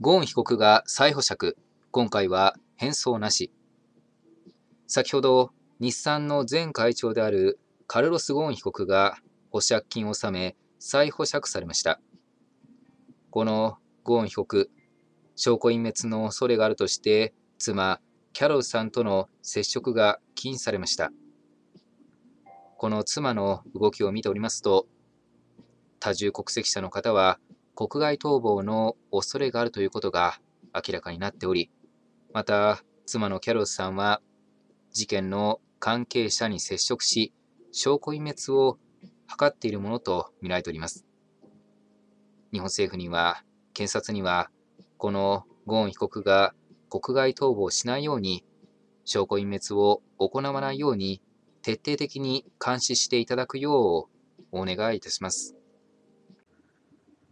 ゴーン被告が再保釈、今回は変装なし。先ほど、日産の前会長であるカルロス・ゴーン被告が保釈金を納め、再保釈されました。このゴーン被告、証拠隠滅の恐れがあるとして、妻、キャロルさんとの接触が禁止されました。この妻の動きを見ておりますと、多重国籍者の方は国外逃亡の恐れがあるということが明らかになっており、また、妻のキャロスさんは、事件の関係者に接触し、証拠隠滅を図っているものと見られております。日本政府には、検察には、このゴーン被告が国外逃亡しないように、証拠隠滅を行わないように、徹底的に監視していただくようお願いいたします。